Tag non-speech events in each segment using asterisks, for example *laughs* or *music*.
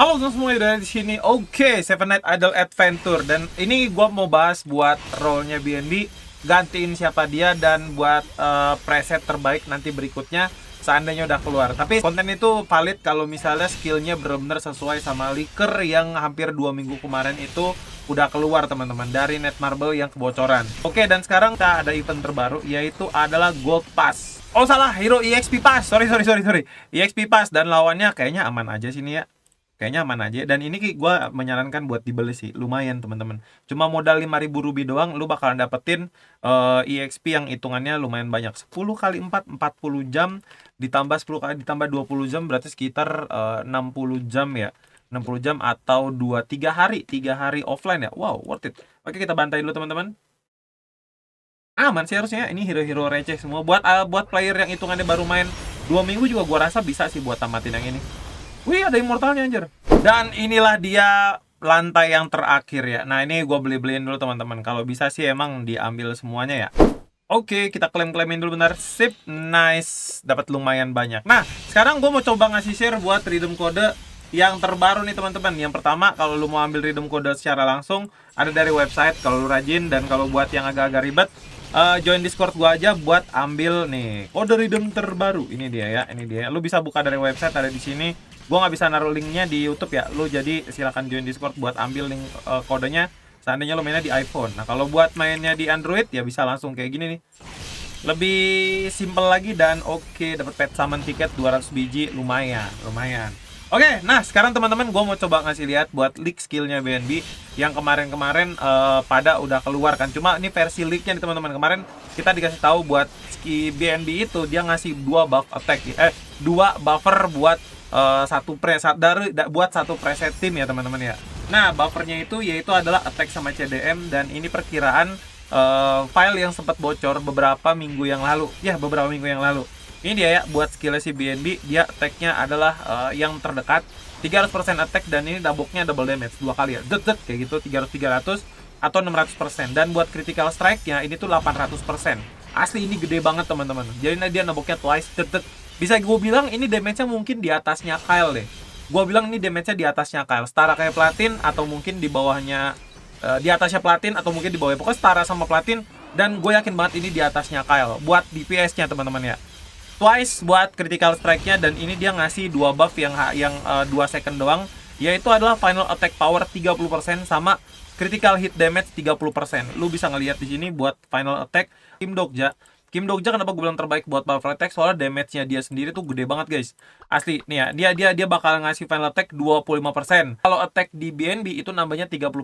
Halo guys semua dari sini. Oke, okay, Seven Night Idol Adventure dan ini gua mau bahas buat role-nya BNB, gantiin siapa dia dan buat uh, preset terbaik nanti berikutnya seandainya udah keluar. Tapi konten itu valid kalau misalnya skillnya benar-benar sesuai sama leaker yang hampir dua minggu kemarin itu udah keluar teman-teman dari Marble yang kebocoran. Oke, okay, dan sekarang kita ada event terbaru yaitu adalah Gold Pass. Oh salah, Hero EXP Pass. Sorry, sorry, sorry, sorry. EXP Pass dan lawannya kayaknya aman aja sini ya kayaknya aman aja dan ini gue menyarankan buat dibeli sih lumayan teman-teman cuma modal 5000 rubi doang lu bakalan dapetin uh, eh, EXP yang hitungannya lumayan banyak 10 kali 4 40 jam ditambah 10 kali ditambah 20 jam berarti sekitar eh, uh, 60 jam ya 60 jam atau 2 3 hari 3 hari offline ya wow worth it oke kita bantai dulu teman-teman aman sih harusnya ini hero-hero receh semua buat uh, buat player yang hitungannya baru main dua minggu juga gua rasa bisa sih buat tamatin yang ini Wih, ada immortalnya anjir. Dan inilah dia lantai yang terakhir ya. Nah, ini gue beli-beliin dulu teman-teman. Kalau bisa sih emang diambil semuanya ya. Oke, kita klaim-klaimin dulu bentar. Sip, nice. Dapat lumayan banyak. Nah, sekarang gue mau coba ngasih share buat rhythm kode yang terbaru nih teman-teman. Yang pertama, kalau lu mau ambil rhythm kode secara langsung, ada dari website kalau lu rajin. Dan kalau buat yang agak-agak ribet, uh, join Discord gua aja buat ambil nih kode redeem terbaru. Ini dia ya, ini dia. Lu bisa buka dari website ada di sini. Gua nggak bisa naruh linknya di YouTube ya. Lu jadi silahkan join Discord buat ambil link uh, kodenya. Seandainya lu mainnya di iPhone. Nah, kalau buat mainnya di Android ya bisa langsung kayak gini nih. Lebih simple lagi dan oke okay, dapat pet summon tiket 200 biji lumayan, lumayan. Oke, okay, nah sekarang teman-teman gue mau coba ngasih lihat buat leak skillnya BNB yang kemarin-kemarin uh, pada udah keluar kan. Cuma ini versi leaknya nih teman-teman kemarin kita dikasih tahu buat ski BNB itu dia ngasih dua buff attack, eh dua buffer buat uh, satu preset dari buat satu preset tim ya teman-teman ya. Nah buffernya itu yaitu adalah attack sama CDM dan ini perkiraan uh, file yang sempat bocor beberapa minggu yang lalu, ya beberapa minggu yang lalu. Ini dia ya buat skillnya si BNB, dia attacknya adalah uh, yang terdekat 300% attack dan ini daboknya double damage dua kali ya. Dut, dut kayak gitu 300 300 atau 600% dan buat critical strike-nya ini tuh 800%. Asli ini gede banget teman-teman. Jadi nah, dia naboknya twice tetet. Bisa gue bilang ini damage-nya mungkin di atasnya Kyle deh. Gue bilang ini damage-nya di atasnya Kyle. Setara kayak platin atau mungkin di bawahnya uh, di atasnya platin atau mungkin di bawahnya pokoknya setara sama platin dan gue yakin banget ini di atasnya Kyle buat DPS-nya teman-teman ya twice buat critical strike-nya dan ini dia ngasih dua buff yang yang uh, eh, 2 second doang yaitu adalah final attack power 30% sama critical hit damage 30%. Lu bisa ngelihat di sini buat final attack tim Dogja. Kim Dokja kenapa gue bilang terbaik buat buff Attack soalnya damage-nya dia sendiri tuh gede banget guys. Asli nih ya, dia dia dia bakal ngasih final attack 25%. Kalau attack di BNB itu nambahnya 30%.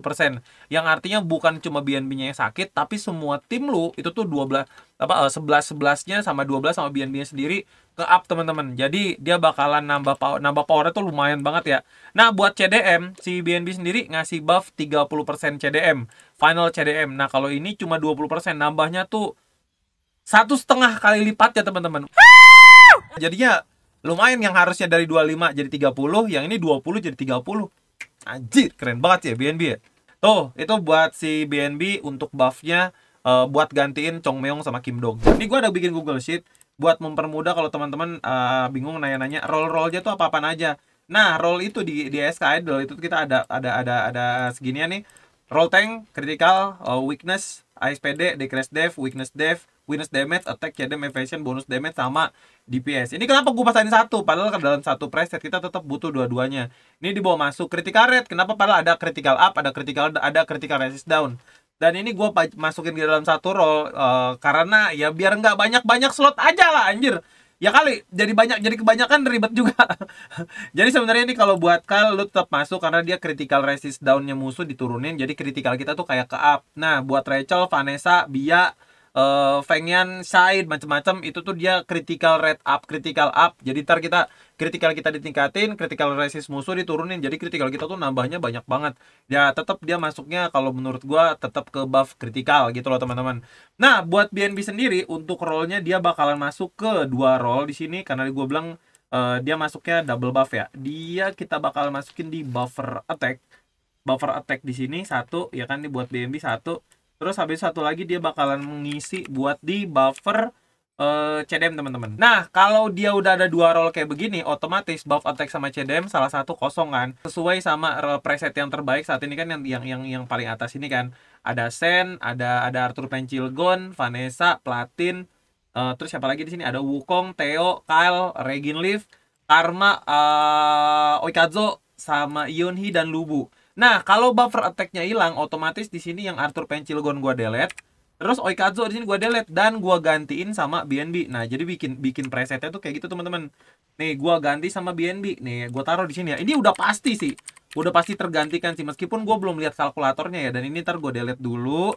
Yang artinya bukan cuma BNB-nya yang sakit tapi semua tim lu itu tuh 12 apa 11 eh, 11-nya sama 12 sama BNB-nya sendiri ke up teman-teman. Jadi dia bakalan nambah power, nambah powernya tuh lumayan banget ya. Nah buat CDM si BNB sendiri ngasih buff 30% CDM final CDM. Nah kalau ini cuma 20% nambahnya tuh satu setengah kali lipat ya teman-teman *laughs* jadinya lumayan yang harusnya dari 25 jadi 30 yang ini 20 jadi 30 anjir keren banget ya BNB ya tuh itu buat si BNB untuk buffnya uh, buat gantiin Chong Meong sama Kim Dong ini gue ada bikin Google Sheet buat mempermudah kalau teman-teman uh, bingung nanya-nanya roll-rollnya tuh apa-apaan aja nah roll itu di di SK Idol itu kita ada ada ada ada segini seginian nih roll tank critical uh, weakness ASPD decrease dev weakness dev Weakness damage, attack, ya damage, evasion, bonus damage sama DPS. Ini kenapa gue pasangin satu? Padahal ke dalam satu preset kita tetap butuh dua-duanya. Ini dibawa masuk critical rate. Kenapa? Padahal ada critical up, ada critical ada critical resist down. Dan ini gue masukin ke dalam satu roll uh, karena ya biar nggak banyak-banyak slot aja lah anjir ya kali jadi banyak jadi kebanyakan ribet juga *laughs* jadi sebenarnya ini kalau buat kal lu tetap masuk karena dia critical resist downnya musuh diturunin jadi critical kita tuh kayak ke up nah buat Rachel Vanessa Bia uh, eh, Fengyan, Said macam-macam itu tuh dia critical rate up, critical up. Jadi ntar kita critical kita ditingkatin, critical resist musuh diturunin. Jadi critical kita tuh nambahnya banyak banget. Ya tetap dia masuknya kalau menurut gua tetap ke buff critical gitu loh teman-teman. Nah, buat BNB sendiri untuk rollnya dia bakalan masuk ke dua roll di sini karena gue bilang uh, dia masuknya double buff ya. Dia kita bakal masukin di buffer attack. Buffer attack di sini satu ya kan ini buat BNB satu Terus habis satu lagi dia bakalan mengisi buat di buffer uh, eh, CDM teman-teman. Nah, kalau dia udah ada dua roll kayak begini, otomatis buff attack sama CDM salah satu kosong kan. Sesuai sama role preset yang terbaik saat ini kan yang yang yang, yang paling atas ini kan. Ada Sen, ada ada Arthur Pencilgon, Vanessa, Platin, uh, terus siapa lagi di sini? Ada Wukong, Theo, Kyle, Regin Leaf, Karma, uh, Oikazo, sama Yunhi dan Lubu. Nah, kalau buffer attack-nya hilang, otomatis di sini yang Arthur pencil gun gua delete, terus Oikazu di sini gua delete dan gua gantiin sama BNB. Nah, jadi bikin bikin presetnya tuh kayak gitu, teman-teman. Nih, gua ganti sama BNB. Nih, gua taruh di sini ya. Ini udah pasti sih. Udah pasti tergantikan sih meskipun gua belum lihat kalkulatornya ya dan ini ntar gua delete dulu.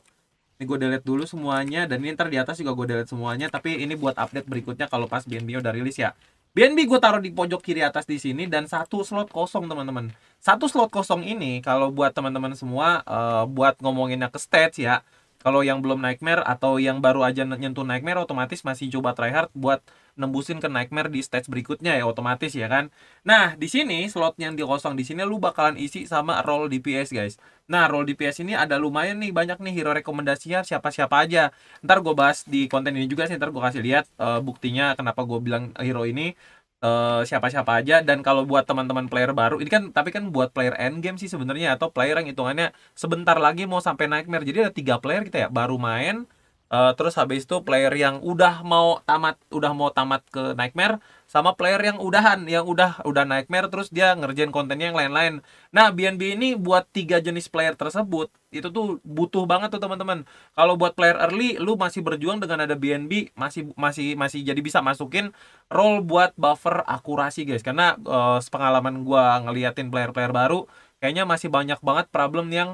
Ini gua delete dulu semuanya dan ini ntar di atas juga gua delete semuanya tapi ini buat update berikutnya kalau pas BNB udah rilis ya. BNB gue taruh di pojok kiri atas di sini dan satu slot kosong teman-teman. Satu slot kosong ini kalau buat teman-teman semua uh, buat ngomonginnya ke stats ya kalau yang belum nightmare atau yang baru aja nyentuh nightmare otomatis masih coba try hard buat nembusin ke nightmare di stage berikutnya ya otomatis ya kan. Nah, di sini slot yang dikosong, di sini lu bakalan isi sama roll DPS guys. Nah, roll DPS ini ada lumayan nih banyak nih hero rekomendasinya siapa-siapa aja. Ntar gue bahas di konten ini juga sih, ntar gue kasih lihat uh, buktinya kenapa gue bilang hero ini siapa eh, siapa-siapa aja dan kalau buat teman-teman player baru ini kan tapi kan buat player end game sih sebenarnya atau player yang hitungannya sebentar lagi mau sampai nightmare jadi ada tiga player kita gitu ya baru main Uh, terus habis itu player yang udah mau tamat udah mau tamat ke Nightmare sama player yang udahan yang udah udah Nightmare terus dia ngerjain kontennya yang lain-lain. Nah, BNB ini buat tiga jenis player tersebut itu tuh butuh banget tuh teman-teman. Kalau buat player early lu masih berjuang dengan ada BNB masih masih masih jadi bisa masukin role buat buffer akurasi guys karena uh, eh, pengalaman gua ngeliatin player-player baru kayaknya masih banyak banget problem yang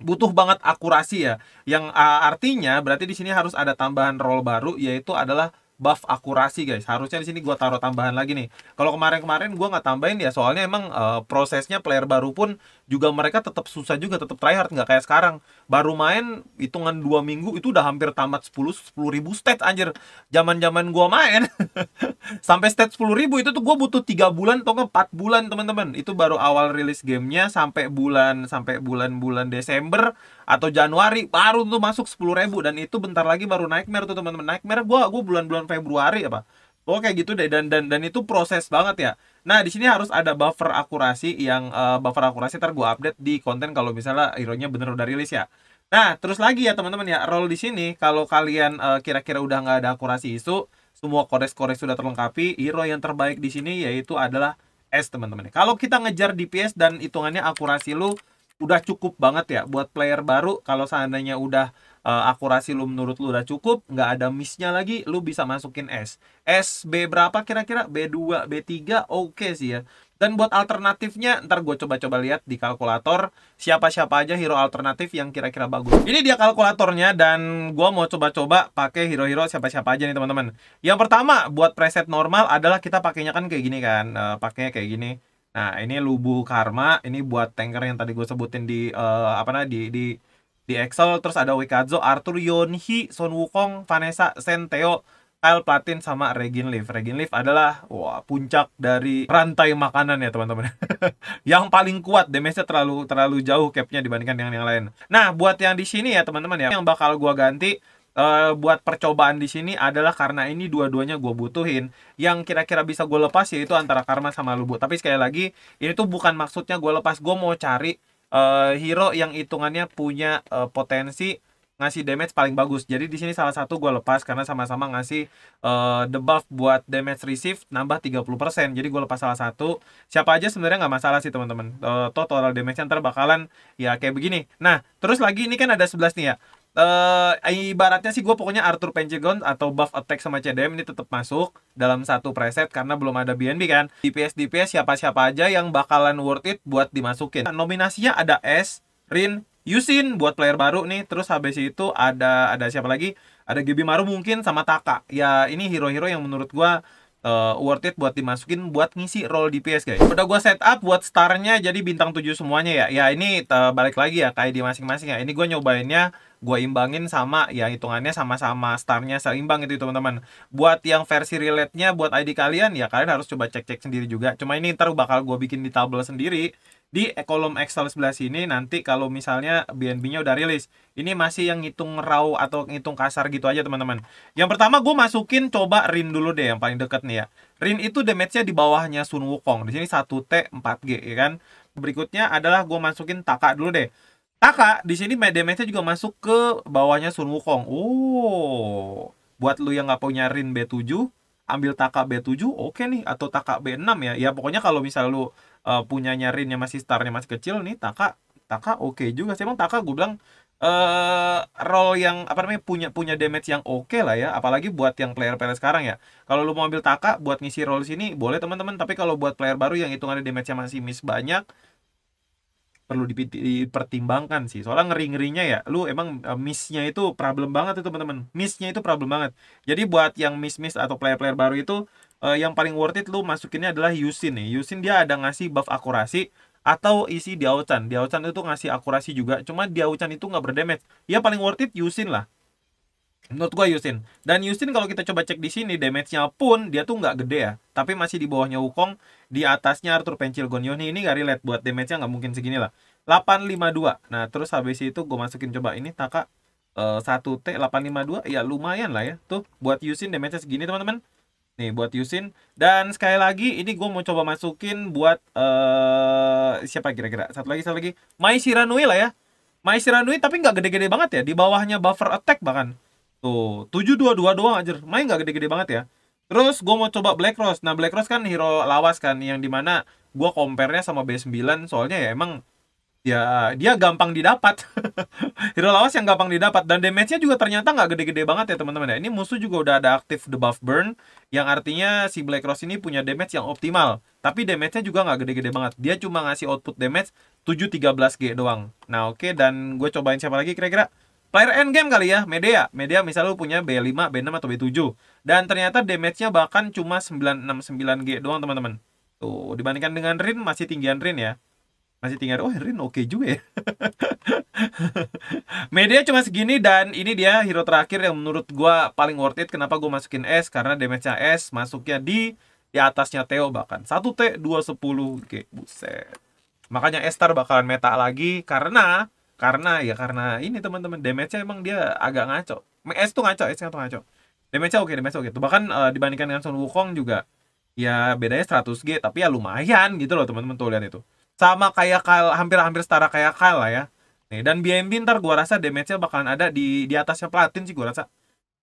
butuh banget akurasi ya. Yang uh, artinya berarti di sini harus ada tambahan roll baru yaitu adalah buff akurasi guys. Harusnya di sini gua taruh tambahan lagi nih. Kalau kemarin-kemarin gua nggak tambahin ya soalnya emang uh, prosesnya player baru pun juga mereka tetap susah juga tetap try hard nggak kayak sekarang baru main hitungan dua minggu itu udah hampir tamat 10 sepuluh ribu stats anjir zaman zaman gua main *laughs* sampai stats sepuluh ribu itu tuh gua butuh tiga bulan atau empat bulan teman-teman itu baru awal rilis gamenya sampai bulan sampai bulan-bulan Desember atau Januari baru tuh masuk sepuluh ribu dan itu bentar lagi baru nightmare tuh teman-teman nightmare gua gua bulan-bulan Februari apa Oke oh, kayak gitu deh dan dan dan itu proses banget ya. Nah di sini harus ada buffer akurasi yang uh, buffer akurasi ntar gue update di konten kalau misalnya hero-nya bener udah rilis ya. Nah terus lagi ya teman-teman ya roll di sini kalau kalian eh, kira-kira uh, udah nggak ada akurasi isu semua kores-kores sudah terlengkapi hero yang terbaik di sini yaitu adalah S teman-teman. Ya. Kalau kita ngejar DPS dan hitungannya akurasi lu udah cukup banget ya buat player baru kalau seandainya udah uh, akurasi lu menurut lu udah cukup nggak ada missnya lagi lu bisa masukin S S B berapa kira-kira B2 B3 oke okay sih ya dan buat alternatifnya ntar gue coba-coba lihat di kalkulator siapa-siapa aja hero alternatif yang kira-kira bagus ini dia kalkulatornya dan gue mau coba-coba pakai hero-hero siapa-siapa aja nih teman-teman yang pertama buat preset normal adalah kita pakainya kan kayak gini kan uh, pakainya kayak gini Nah, ini lubu karma, ini buat tanker yang tadi gue sebutin di uh, apa namanya di di di Excel terus ada Wikazo, Arthur Yonhi, Son Wukong, Vanessa, Senteo, Kyle Platin sama Regin Leaf. Regin Leaf adalah wah puncak dari rantai makanan ya teman-teman. *laughs* yang paling kuat damage-nya terlalu terlalu jauh capnya dibandingkan dengan yang lain. Nah, buat yang di sini ya teman-teman ya, yang bakal gua ganti Eh, buat percobaan di sini adalah karena ini dua-duanya gue butuhin. Yang kira-kira bisa gue lepas yaitu antara karma sama lubu. Tapi sekali lagi, ini tuh bukan maksudnya gue lepas. Gue mau cari uh, hero yang hitungannya punya uh, potensi ngasih damage paling bagus. Jadi di sini salah satu gue lepas karena sama-sama ngasih uh, debuff buat damage receive nambah 30%. Jadi gue lepas salah satu. Siapa aja sebenarnya nggak masalah sih teman-teman. Uh, total damage ntar bakalan ya kayak begini. Nah terus lagi ini kan ada 11 nih ya uh, ibaratnya sih gue pokoknya Arthur Pentagon atau buff attack sama CDM ini tetap masuk dalam satu preset karena belum ada BNB kan. DPS DPS siapa-siapa aja yang bakalan worth it buat dimasukin. Nah, nominasinya ada S, Rin, Yusin buat player baru nih, terus habis itu ada ada siapa lagi? Ada Gibi Maru mungkin sama Taka. Ya ini hero-hero yang menurut gue uh, worth it buat dimasukin buat ngisi role DPS guys. Udah gue setup buat starnya jadi bintang 7 semuanya ya. Ya ini uh, balik lagi ya kayak di masing-masing ya. Ini gue nyobainnya gue imbangin sama ya hitungannya sama-sama starnya seimbang itu teman-teman buat yang versi relate nya buat ID kalian ya kalian harus coba cek-cek sendiri juga cuma ini ntar bakal gue bikin di tabel sendiri di kolom Excel sebelah sini nanti kalau misalnya BNB-nya udah rilis. Ini masih yang ngitung raw atau ngitung kasar gitu aja teman-teman. Yang pertama gue masukin coba RIN dulu deh yang paling deket nih ya. RIN itu damage-nya di bawahnya Sun Wukong. Di sini 1T 4G ya kan. Berikutnya adalah gue masukin Taka dulu deh. Taka di sini damage-nya juga masuk ke bawahnya Sun Wukong. Oh, buat lu yang nggak punya RIN B7, ambil Taka B7 oke okay nih atau Taka B6 ya ya pokoknya kalau misal lu uh, punya yang masih starnya masih kecil nih Taka Taka oke okay juga sih emang Taka gue bilang uh, role yang apa namanya punya punya damage yang oke okay lah ya apalagi buat yang player player sekarang ya kalau lu mau ambil taka buat ngisi role sini boleh teman-teman tapi kalau buat player baru yang hitungannya damage-nya masih miss banyak perlu dipertimbangkan sih soalnya ngeri ngerinya ya lu emang e, missnya itu problem banget itu teman-teman missnya itu problem banget jadi buat yang miss miss atau player player baru itu uh, yang paling worth it lu masukinnya adalah Yusin nih Yusin dia ada ngasih buff akurasi atau isi Diaochan Diaochan itu ngasih akurasi juga cuma Diaochan itu nggak berdamage ya paling worth it Yusin lah Menurut gue Yusin. Dan Yusin kalau kita coba cek di sini damage-nya pun dia tuh nggak gede ya. Tapi masih di bawahnya Wukong. Di atasnya Arthur Pencil Gonyoni. Ini gak relate buat damage-nya nggak mungkin segini lah. 852. Nah terus habis itu gue masukin coba ini Taka uh, 1T 852. Ya lumayan lah ya. Tuh buat Yusin damage-nya segini teman-teman. Nih buat Yusin. Dan sekali lagi ini gue mau coba masukin buat uh, siapa kira-kira. Satu lagi, satu lagi. Mai lah ya. Mai tapi nggak gede-gede banget ya. Di bawahnya buffer attack bahkan Tuh, 722 doang aja Main nggak gede-gede banget ya. Terus gue mau coba Black Rose. Nah, Black Rose kan hero lawas kan yang dimana gue compare-nya sama B9 soalnya ya emang ya dia gampang didapat *laughs* hero lawas yang gampang didapat dan damage-nya juga ternyata nggak gede-gede banget ya teman-teman ya ini musuh juga udah ada aktif debuff burn yang artinya si Black Rose ini punya damage yang optimal tapi damage-nya juga nggak gede-gede banget dia cuma ngasih output damage 713G doang nah oke okay, dan gue cobain siapa lagi kira-kira player end game kali ya, media. Media misalnya lu punya B5, B6 atau B7. Dan ternyata damage-nya bahkan cuma 969G doang, teman-teman. Tuh, dibandingkan dengan Rin masih tinggian Rin ya. Masih tinggian. Oh, Rin oke okay juga ya. *laughs* media cuma segini dan ini dia hero terakhir yang menurut gua paling worth it. Kenapa gua masukin S? Karena damage-nya S masuknya di di atasnya Theo bahkan. 1T 210G. Buset. Makanya s bakalan meta lagi karena karena ya karena ini teman-teman damage-nya emang dia agak ngaco S tuh ngaco s tuh ngaco damage-nya oke damage-nya oke tuh bahkan uh, dibandingkan dengan Sun Wukong juga ya bedanya 100G tapi ya lumayan gitu loh teman-teman tuh lihat itu sama kayak Kyle hampir-hampir setara kayak Kyle lah ya nih dan BMB ntar gua rasa damage-nya bakalan ada di di atasnya platin sih gua rasa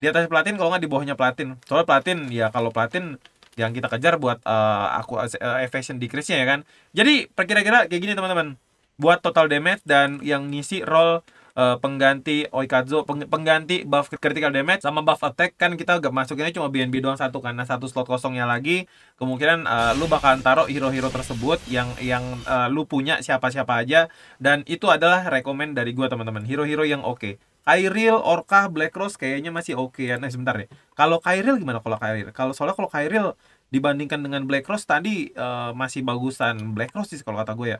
di atasnya platin kalau nggak di bawahnya platin soalnya platin ya kalau platin yang kita kejar buat uh, aku uh, eh, efficient decrease-nya ya kan jadi perkira-kira kayak gini teman-teman buat total damage dan yang ngisi roll uh, eh, pengganti Oikazo peng pengganti buff critical damage sama buff attack kan kita gak masukinnya cuma BNB doang satu karena satu slot kosongnya lagi kemungkinan uh, lu bakalan taruh hero-hero tersebut yang yang uh, lu punya siapa-siapa aja dan itu adalah rekomend dari gua teman-teman hero-hero yang oke okay. Kyril, Orca, Black Rose kayaknya masih oke okay ya. Nah sebentar ya. Kalau Kyril gimana kalau Kyril? Kalau soalnya kalau Kyril dibandingkan dengan Black Rose tadi uh, masih bagusan Black Rose sih kalau kata gue ya.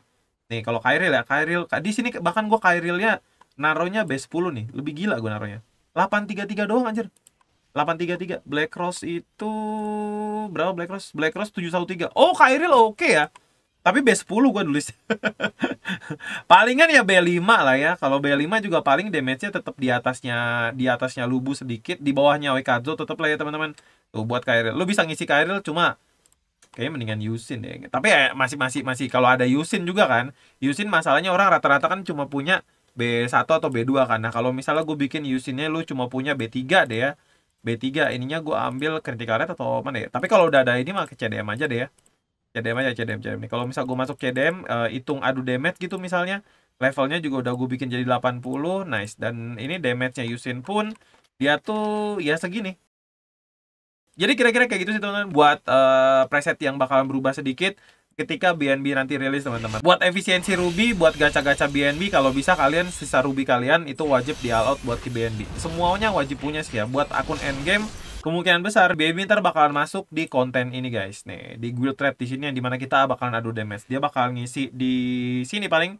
Nih kalau Kairil ya, Kairil di sini bahkan gue Kairilnya naronya B10 nih, lebih gila gue naronya. 833 doang anjir. 833 Black Cross itu berapa Black Cross? Black Cross 713. Oh, Kairil oke okay ya. Tapi B10 gue tulis. Palingan ya B5 lah ya. Kalau B5 juga paling damage-nya tetap di atasnya di atasnya Lubu sedikit, di bawahnya Wekazo tetap lah ya teman-teman. Tuh buat Kairil. Lu bisa ngisi Kairil cuma kayaknya mendingan Yusin ya tapi ya masih masih masih kalau ada Yusin juga kan Yusin masalahnya orang rata-rata kan cuma punya B1 atau B2 kan nah kalau misalnya gue bikin Yusinnya lu cuma punya B3 deh ya B3 ininya gue ambil critical rate atau mana ya tapi kalau udah ada ini mah ke CDM aja deh ya CDM aja CDM CDM nih kalau misal gue masuk CDM uh, eh, hitung adu damage gitu misalnya levelnya juga udah gue bikin jadi 80 nice dan ini damage-nya Yusin pun dia tuh ya segini jadi kira-kira kayak gitu sih teman-teman buat uh, preset yang bakalan berubah sedikit ketika BNB nanti rilis teman-teman. Buat efisiensi Ruby, buat gacha-gacha BNB kalau bisa kalian sisa Ruby kalian itu wajib di all out buat ke BNB. Semuanya wajib punya sih ya buat akun endgame kemungkinan besar BNB ntar bakalan masuk di konten ini guys nih di guild Trap di sini yang dimana kita bakalan adu damage dia bakal ngisi di sini paling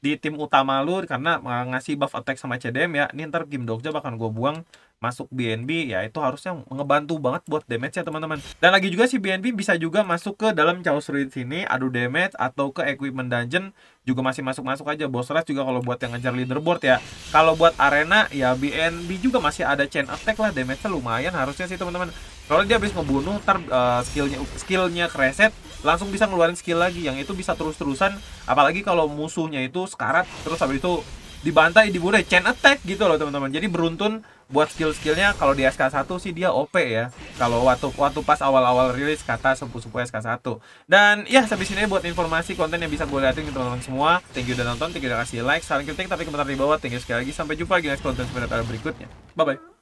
di tim utama lu karena eh, ngasih buff attack sama CDM ya ini ntar game dogja bakalan gua buang masuk BNB ya itu harusnya ngebantu banget buat damage ya teman-teman dan lagi juga si BNB bisa juga masuk ke dalam Chaos Ruin sini adu damage atau ke equipment dungeon juga masih masuk-masuk aja boss rush juga kalau buat yang ngejar leaderboard ya kalau buat arena ya BNB juga masih ada chain attack lah damage lumayan harusnya sih teman-teman kalau dia habis ngebunuh ntar uh, skillnya skillnya kreset langsung bisa ngeluarin skill lagi yang itu bisa terus-terusan apalagi kalau musuhnya itu sekarat terus habis itu dibantai dibunuh chain attack gitu loh teman-teman jadi beruntun buat skill-skillnya kalau di SK1 sih dia OP ya kalau waktu waktu pas awal-awal rilis kata sepupu-sepupu SK1 dan ya sampai sini buat informasi konten yang bisa gue liatin ke teman-teman semua thank you udah nonton thank you udah kasih like saran kritik tapi komentar di bawah thank you sekali lagi sampai jumpa di next konten sebentar berikutnya bye bye